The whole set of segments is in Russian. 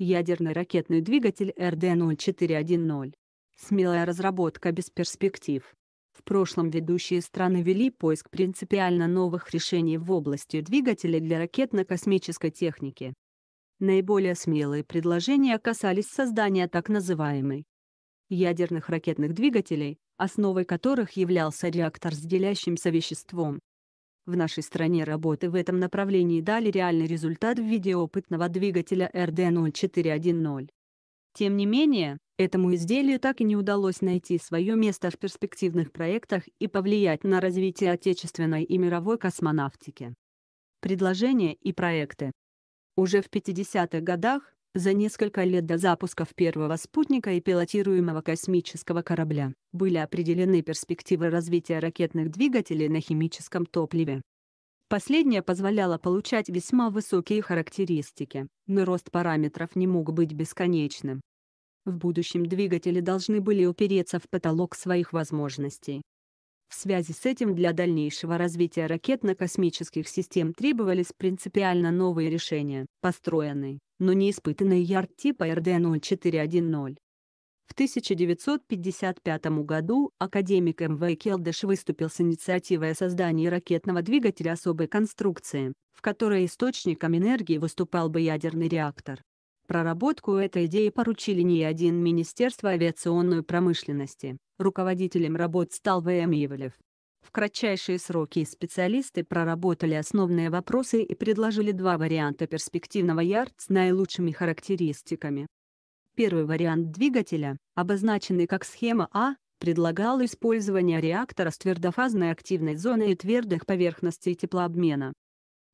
Ядерный ракетный двигатель РД-0410. Смелая разработка без перспектив. В прошлом ведущие страны вели поиск принципиально новых решений в области двигателей для ракетно-космической техники. Наиболее смелые предложения касались создания так называемой ядерных ракетных двигателей, основой которых являлся реактор с делящимся веществом, в нашей стране работы в этом направлении дали реальный результат в виде опытного двигателя RD0410. Тем не менее, этому изделию так и не удалось найти свое место в перспективных проектах и повлиять на развитие отечественной и мировой космонавтики. Предложения и проекты. Уже в 50-х годах за несколько лет до запусков первого спутника и пилотируемого космического корабля были определены перспективы развития ракетных двигателей на химическом топливе. Последнее позволяло получать весьма высокие характеристики, но рост параметров не мог быть бесконечным. В будущем двигатели должны были упереться в потолок своих возможностей. В связи с этим для дальнейшего развития ракетно-космических систем требовались принципиально новые решения, построенные но неиспытанный ярд типа РД-0410. В 1955 году академик М.В. Келдыш выступил с инициативой о создании ракетного двигателя особой конструкции, в которой источником энергии выступал бы ядерный реактор. Проработку этой идеи поручили не один Министерство авиационной промышленности, руководителем работ стал В.М. Ивлев. В кратчайшие сроки специалисты проработали основные вопросы и предложили два варианта перспективного ярд с наилучшими характеристиками. Первый вариант двигателя, обозначенный как схема А, предлагал использование реактора с твердофазной активной зоной и твердых поверхностей теплообмена.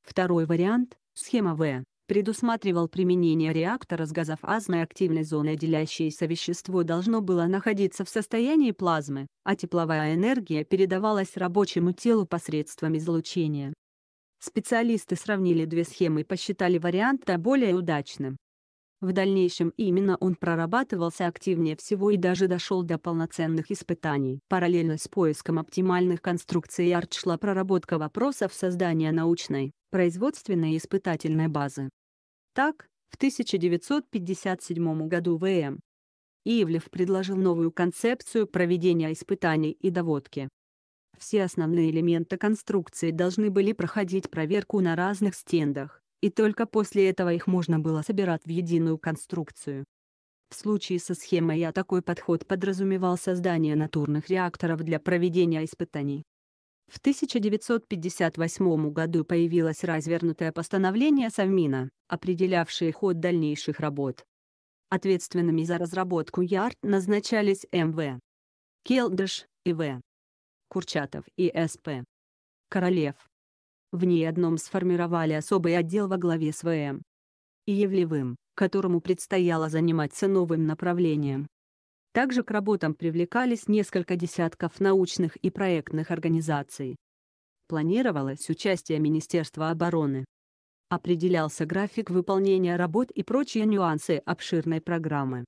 Второй вариант, схема В, предусматривал применение реактора с газофазной активной зоной делящееся вещество должно было находиться в состоянии плазмы, а тепловая энергия передавалась рабочему телу посредством излучения. Специалисты сравнили две схемы и посчитали вариант более удачным. В дальнейшем именно он прорабатывался активнее всего и даже дошел до полноценных испытаний. Параллельно с поиском оптимальных конструкций Ярд шла проработка вопросов создания научной, производственной и испытательной базы. Так, в 1957 году ВМ Ивлев предложил новую концепцию проведения испытаний и доводки. Все основные элементы конструкции должны были проходить проверку на разных стендах, и только после этого их можно было собирать в единую конструкцию. В случае со схемой я такой подход подразумевал создание натурных реакторов для проведения испытаний. В 1958 году появилось развернутое постановление Совмина, определявшее ход дальнейших работ. Ответственными за разработку ЯРД назначались МВ. Келдыш, И.В. Курчатов и С.П. Королев. В ней одном сформировали особый отдел во главе с ВМ. И Евлевым, которому предстояло заниматься новым направлением. Также к работам привлекались несколько десятков научных и проектных организаций. Планировалось участие Министерства обороны. Определялся график выполнения работ и прочие нюансы обширной программы.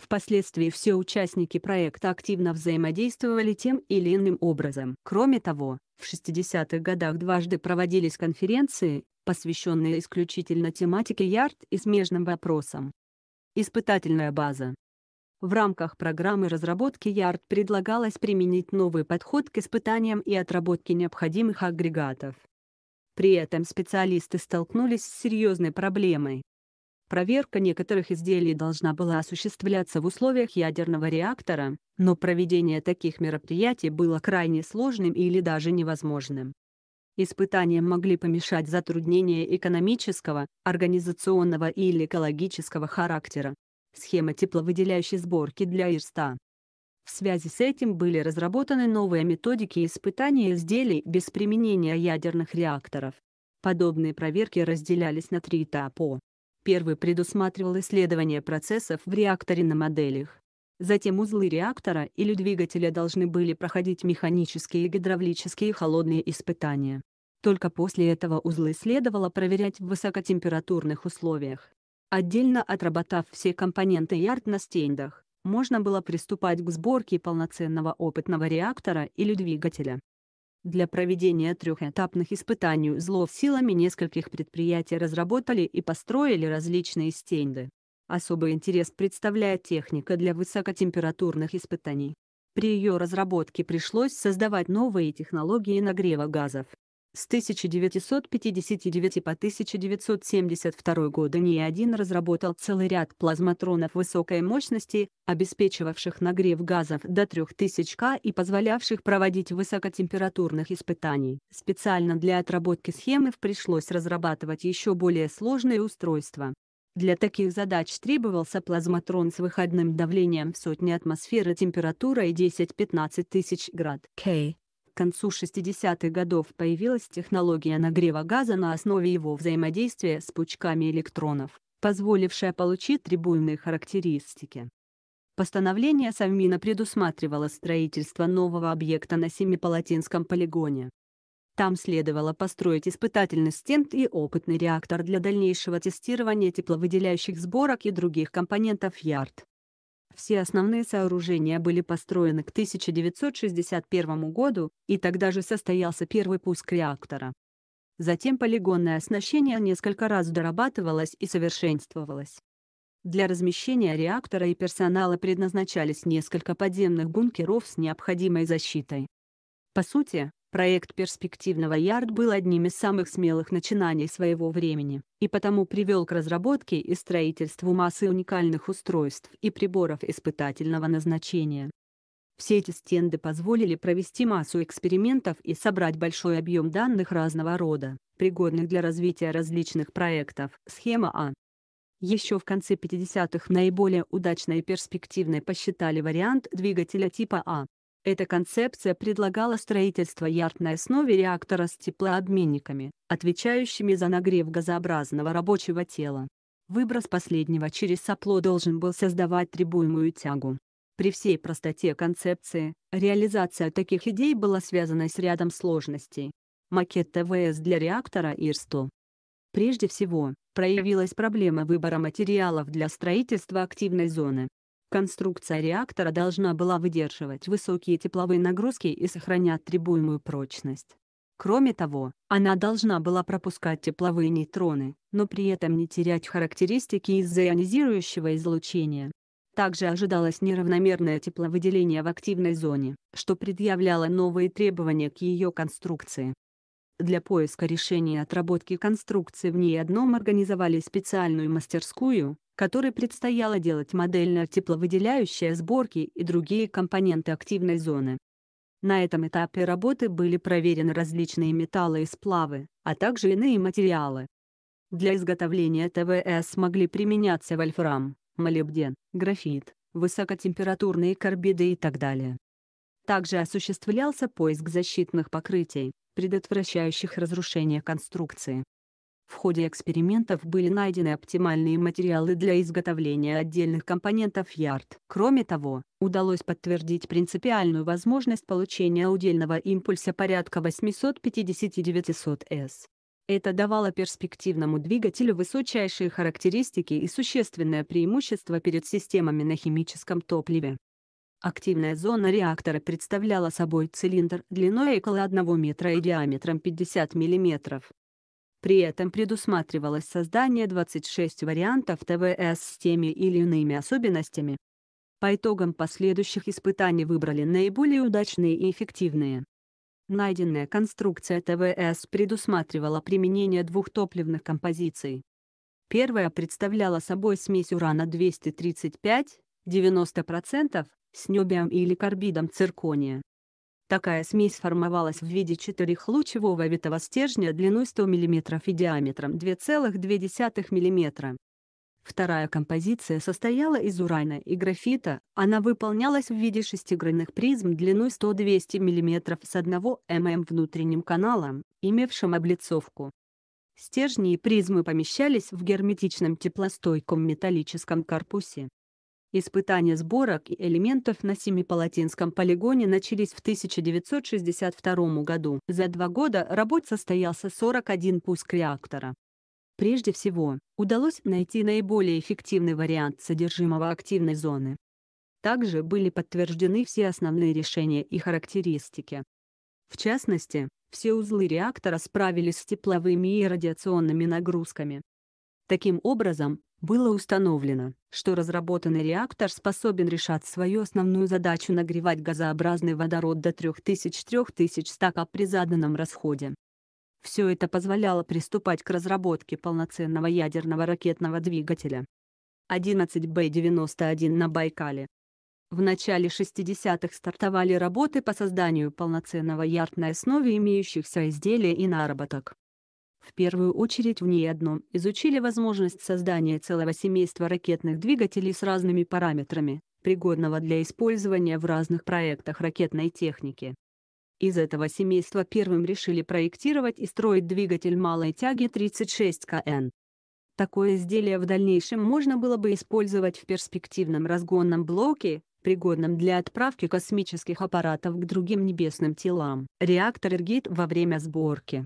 Впоследствии все участники проекта активно взаимодействовали тем или иным образом. Кроме того, в 60-х годах дважды проводились конференции, посвященные исключительно тематике ярд и смежным вопросам. Испытательная база. В рамках программы разработки ярд предлагалось применить новый подход к испытаниям и отработке необходимых агрегатов. При этом специалисты столкнулись с серьезной проблемой Проверка некоторых изделий должна была осуществляться в условиях ядерного реактора, но проведение таких мероприятий было крайне сложным или даже невозможным. Испытания могли помешать затруднения экономического, организационного или экологического характера. Схема тепловыделяющей сборки для ИРСТа. В связи с этим были разработаны новые методики испытания изделий без применения ядерных реакторов. Подобные проверки разделялись на три этапа. Первый предусматривал исследование процессов в реакторе на моделях. Затем узлы реактора или двигателя должны были проходить механические, и гидравлические холодные испытания. Только после этого узлы следовало проверять в высокотемпературных условиях. Отдельно отработав все компоненты ярд на стендах, можно было приступать к сборке полноценного опытного реактора или двигателя. Для проведения трехэтапных испытаний узлов силами нескольких предприятий разработали и построили различные стенды. Особый интерес представляет техника для высокотемпературных испытаний. При ее разработке пришлось создавать новые технологии нагрева газов, с 1959 по 1972 годы НИ-1 разработал целый ряд плазматронов высокой мощности, обеспечивавших нагрев газов до 3000 К и позволявших проводить высокотемпературных испытаний. Специально для отработки схемы пришлось разрабатывать еще более сложные устройства. Для таких задач требовался плазматрон с выходным давлением в сотни атмосфер температурой 10-15 тысяч град К концу 60-х годов появилась технология нагрева газа на основе его взаимодействия с пучками электронов, позволившая получить требуемые характеристики. Постановление Совмина предусматривало строительство нового объекта на Семипалатинском полигоне. Там следовало построить испытательный стенд и опытный реактор для дальнейшего тестирования тепловыделяющих сборок и других компонентов ЯРД. Все основные сооружения были построены к 1961 году, и тогда же состоялся первый пуск реактора. Затем полигонное оснащение несколько раз дорабатывалось и совершенствовалось. Для размещения реактора и персонала предназначались несколько подземных бункеров с необходимой защитой. По сути, Проект перспективного ярд был одним из самых смелых начинаний своего времени, и потому привел к разработке и строительству массы уникальных устройств и приборов испытательного назначения. Все эти стенды позволили провести массу экспериментов и собрать большой объем данных разного рода, пригодных для развития различных проектов. Схема А. Еще в конце 50-х наиболее удачной и перспективной посчитали вариант двигателя типа А, эта концепция предлагала строительство ярд на основе реактора с теплообменниками, отвечающими за нагрев газообразного рабочего тела. Выброс последнего через сопло должен был создавать требуемую тягу. При всей простоте концепции, реализация таких идей была связана с рядом сложностей. Макет ТВС для реактора ИР-100 Прежде всего, проявилась проблема выбора материалов для строительства активной зоны. Конструкция реактора должна была выдерживать высокие тепловые нагрузки и сохранять требуемую прочность. Кроме того, она должна была пропускать тепловые нейтроны, но при этом не терять характеристики из-за ионизирующего излучения. Также ожидалось неравномерное тепловыделение в активной зоне, что предъявляло новые требования к ее конструкции. Для поиска решения и отработки конструкции в ней одном организовали специальную мастерскую, которой предстояло делать модельно тепловыделяющие сборки и другие компоненты активной зоны. На этом этапе работы были проверены различные металлы и сплавы, а также иные материалы. Для изготовления ТВС могли применяться вольфрам, молибден, графит, высокотемпературные карбиды и так далее. Также осуществлялся поиск защитных покрытий, предотвращающих разрушение конструкции. В ходе экспериментов были найдены оптимальные материалы для изготовления отдельных компонентов ЯРД. Кроме того, удалось подтвердить принципиальную возможность получения удельного импульса порядка 850-900 С. Это давало перспективному двигателю высочайшие характеристики и существенное преимущество перед системами на химическом топливе. Активная зона реактора представляла собой цилиндр длиной около 1 метра и диаметром 50 мм. При этом предусматривалось создание 26 вариантов ТВС с теми или иными особенностями. По итогам последующих испытаний выбрали наиболее удачные и эффективные. Найденная конструкция ТВС предусматривала применение двух топливных композиций. Первая представляла собой смесь урана-235, 90%, с нёбием или карбидом циркония. Такая смесь формовалась в виде четырехлучевого витого стержня длиной 100 мм и диаметром 2,2 мм. Вторая композиция состояла из урана и графита, она выполнялась в виде шестигранных призм длиной 100-200 мм с 1 мм внутренним каналом, имевшим облицовку. Стержни и призмы помещались в герметичном теплостойком металлическом корпусе. Испытания сборок и элементов на Семипалатинском полигоне начались в 1962 году. За два года работ состоялся 41 пуск реактора. Прежде всего, удалось найти наиболее эффективный вариант содержимого активной зоны. Также были подтверждены все основные решения и характеристики. В частности, все узлы реактора справились с тепловыми и радиационными нагрузками. Таким образом, было установлено, что разработанный реактор способен решать свою основную задачу нагревать газообразный водород до 3000-3100 кап при заданном расходе. Все это позволяло приступать к разработке полноценного ядерного ракетного двигателя. 11Б-91 на Байкале. В начале 60-х стартовали работы по созданию полноценного ярд на основе имеющихся изделий и наработок. В первую очередь в ней одном изучили возможность создания целого семейства ракетных двигателей с разными параметрами, пригодного для использования в разных проектах ракетной техники. Из этого семейства первым решили проектировать и строить двигатель малой тяги 36 КН. Такое изделие в дальнейшем можно было бы использовать в перспективном разгонном блоке, пригодном для отправки космических аппаратов к другим небесным телам. Реактор «Иргит» во время сборки.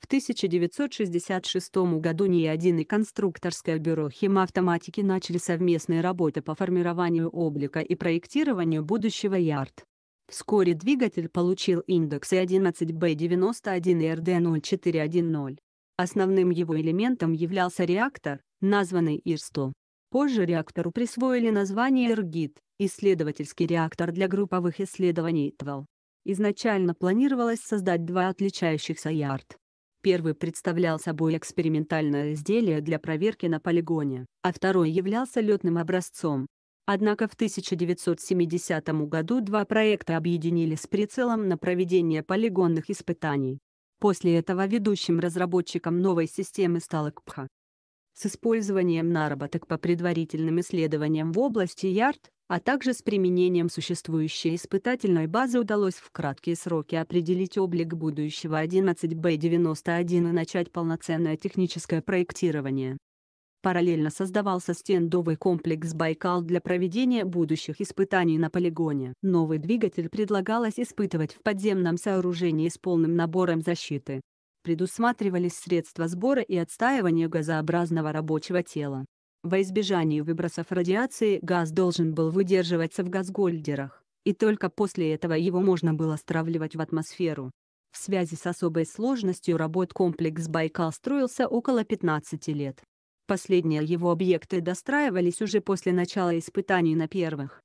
В 1966 году НИА-1 и конструкторское бюро химавтоматики начали совместные работы по формированию облика и проектированию будущего ЯРД. Вскоре двигатель получил индекс индексы 11B91 и RD0410. Основным его элементом являлся реактор, названный ИР-100. Позже реактору присвоили название РГИТ, исследовательский реактор для групповых исследований ТВЛ. Изначально планировалось создать два отличающихся ярд. Первый представлял собой экспериментальное изделие для проверки на полигоне, а второй являлся летным образцом. Однако в 1970 году два проекта объединили с прицелом на проведение полигонных испытаний. После этого ведущим разработчиком новой системы стал КПХ. С использованием наработок по предварительным исследованиям в области ЯРД, а также с применением существующей испытательной базы удалось в краткие сроки определить облик будущего 11B91 и начать полноценное техническое проектирование. Параллельно создавался стендовый комплекс «Байкал» для проведения будущих испытаний на полигоне. Новый двигатель предлагалось испытывать в подземном сооружении с полным набором защиты. Предусматривались средства сбора и отстаивания газообразного рабочего тела. Во избежание выбросов радиации газ должен был выдерживаться в газгольдерах, и только после этого его можно было стравливать в атмосферу. В связи с особой сложностью работ комплекс «Байкал» строился около 15 лет. Последние его объекты достраивались уже после начала испытаний на первых.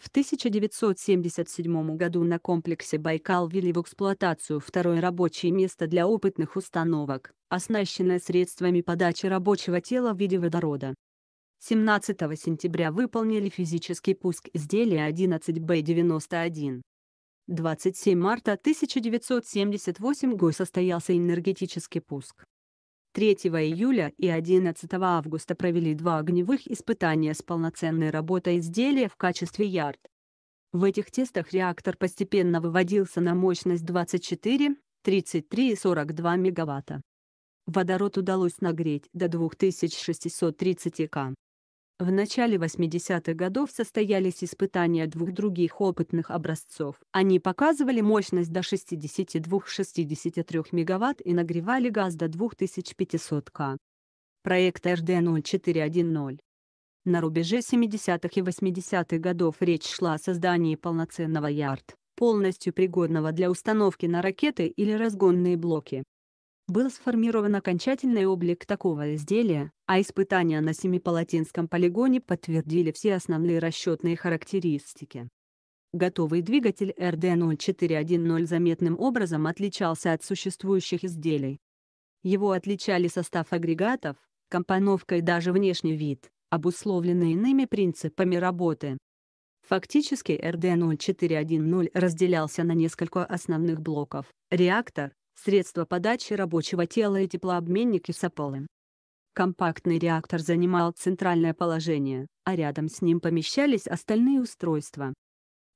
В 1977 году на комплексе «Байкал» ввели в эксплуатацию второе рабочее место для опытных установок, оснащенное средствами подачи рабочего тела в виде водорода. 17 сентября выполнили физический пуск изделия 11Б-91. 27 марта 1978 года состоялся энергетический пуск. 3 июля и 11 августа провели два огневых испытания с полноценной работой изделия в качестве ярд. В этих тестах реактор постепенно выводился на мощность 24, 33 и 42 мегаватта. Водород удалось нагреть до 2630 к. В начале 80-х годов состоялись испытания двух других опытных образцов. Они показывали мощность до 62-63 МВт и нагревали газ до 2500 К. Проект HD0410 на рубеже 70-х и 80-х годов речь шла о создании полноценного ярд, полностью пригодного для установки на ракеты или разгонные блоки был сформирован окончательный облик такого изделия, а испытания на Семипалатинском полигоне подтвердили все основные расчетные характеристики. Готовый двигатель РД-0410 заметным образом отличался от существующих изделий. Его отличали состав агрегатов, компоновка и даже внешний вид, обусловленные иными принципами работы. Фактически РД-0410 разделялся на несколько основных блоков – реактор, средство подачи рабочего тела и теплообменник исополы. Компактный реактор занимал центральное положение, а рядом с ним помещались остальные устройства.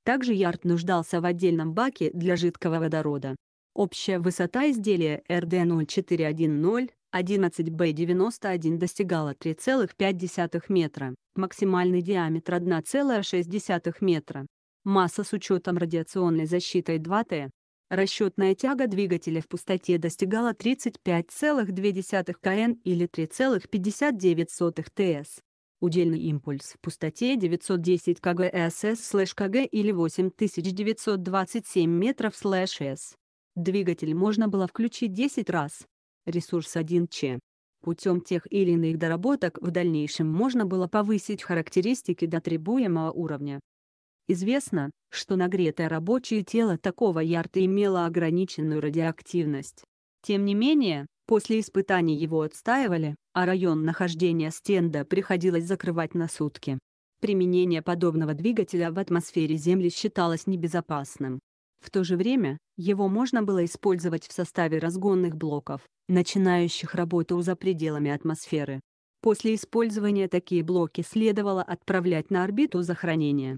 Также ярд нуждался в отдельном баке для жидкого водорода. Общая высота изделия RD0410 11B91 достигала 3,5 метра, максимальный диаметр 1,6 метра. Масса с учетом радиационной защиты 2Т расчетная тяга двигателя в пустоте достигала 35,2 кн или 3,59 ТС. Удельный импульс в пустоте 910 кг/сс/кг или 8927 метров/с. Двигатель можно было включить 10 раз. Ресурс 1Ч. Путем тех или иных доработок в дальнейшем можно было повысить характеристики до требуемого уровня. Известно, что нагретое рабочее тело такого ярта имело ограниченную радиоактивность. Тем не менее, после испытаний его отстаивали, а район нахождения стенда приходилось закрывать на сутки. Применение подобного двигателя в атмосфере Земли считалось небезопасным. В то же время, его можно было использовать в составе разгонных блоков, начинающих работу за пределами атмосферы. После использования такие блоки следовало отправлять на орбиту за хранение.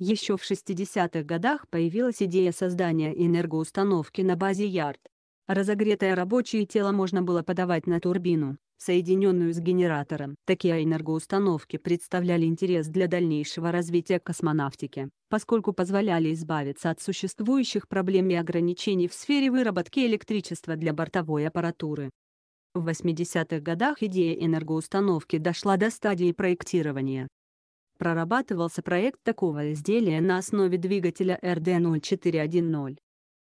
Еще в 60-х годах появилась идея создания энергоустановки на базе ярд. Разогретое рабочее тело можно было подавать на турбину, соединенную с генератором. Такие энергоустановки представляли интерес для дальнейшего развития космонавтики, поскольку позволяли избавиться от существующих проблем и ограничений в сфере выработки электричества для бортовой аппаратуры. В 80-х годах идея энергоустановки дошла до стадии проектирования прорабатывался проект такого изделия на основе двигателя РД-0410.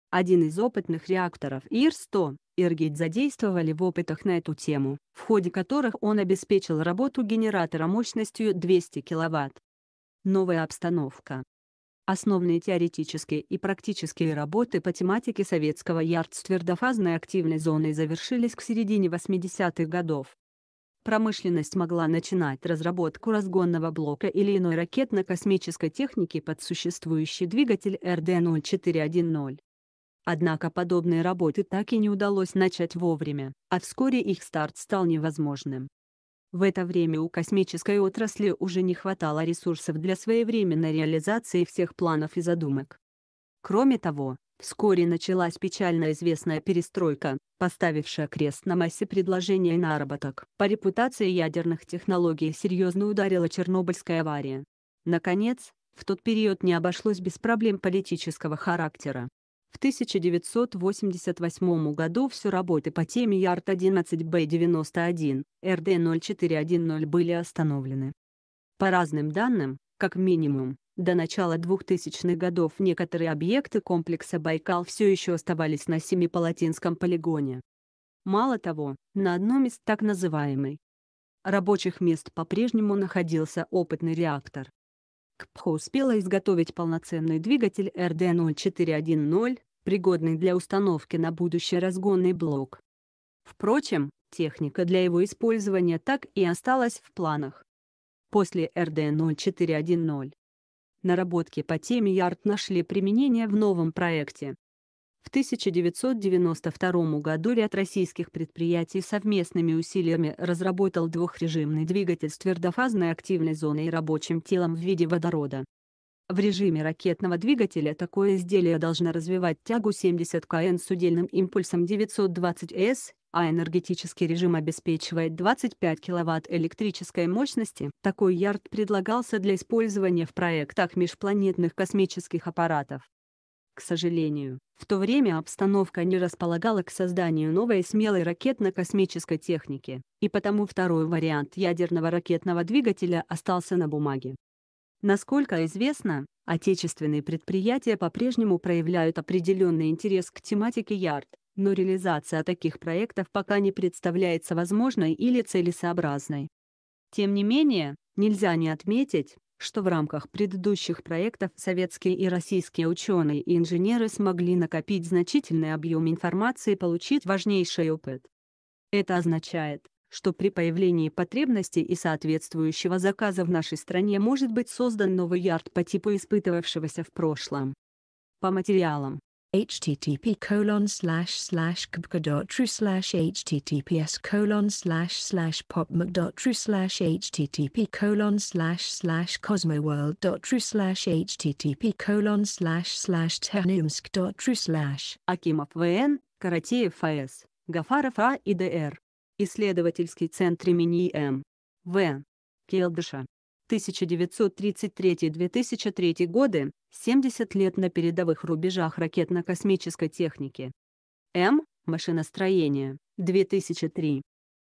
Один из опытных реакторов ИР-100, Иргит задействовали в опытах на эту тему, в ходе которых он обеспечил работу генератора мощностью 200 кВт. Новая обстановка. Основные теоретические и практические работы по тематике советского ярдстввердофазной активной зоны завершились к середине 80-х годов промышленность могла начинать разработку разгонного блока или иной ракетно-космической техники под существующий двигатель РД-0410. Однако подобные работы так и не удалось начать вовремя, а вскоре их старт стал невозможным. В это время у космической отрасли уже не хватало ресурсов для своевременной реализации всех планов и задумок. Кроме того, Вскоре началась печально известная перестройка, поставившая крест на массе предложений наработок. По репутации ядерных технологий серьезно ударила Чернобыльская авария. Наконец, в тот период не обошлось без проблем политического характера. В 1988 году все работы по теме ЯРТ-11Б-91, РД-0410 были остановлены. По разным данным, как минимум, до начала 2000-х годов некоторые объекты комплекса Байкал все еще оставались на Семипалатинском полигоне. Мало того, на одном из так называемой рабочих мест по-прежнему находился опытный реактор. КПХ успела изготовить полноценный двигатель РД-0410, пригодный для установки на будущий разгонный блок. Впрочем, техника для его использования так и осталась в планах. После РД-0410 наработки по теме Ярд нашли применение в новом проекте. В 1992 году ряд российских предприятий совместными усилиями разработал двухрежимный двигатель с твердофазной активной зоной и рабочим телом в виде водорода. В режиме ракетного двигателя такое изделие должно развивать тягу 70 кн с удельным импульсом 920 С, а энергетический режим обеспечивает 25 кВт электрической мощности. Такой ярд предлагался для использования в проектах межпланетных космических аппаратов. К сожалению, в то время обстановка не располагала к созданию новой смелой ракетно-космической техники, и потому второй вариант ядерного ракетного двигателя остался на бумаге. Насколько известно, отечественные предприятия по-прежнему проявляют определенный интерес к тематике ярд, но реализация таких проектов пока не представляется возможной или целесообразной. Тем не менее, нельзя не отметить, что в рамках предыдущих проектов советские и российские ученые и инженеры смогли накопить значительный объем информации и получить важнейший опыт. Это означает, что при появлении потребности и соответствующего заказа в нашей стране может быть создан новый ярд по типу испытывавшегося в прошлом. По материалам http colon slash slash kubka.tru slash https colon slash slash popmuc.tru slash http colon slash slash cosmoworld.tru slash http colon slash slash tehnumsk.tru slash Акимов ВН, Каратеев ФС, Гафаров А и ДР. Исследовательский центр имени М. В. Келдыша. 1933-2003 годы, 70 лет на передовых рубежах ракетно-космической техники. М. Машиностроение. 2003.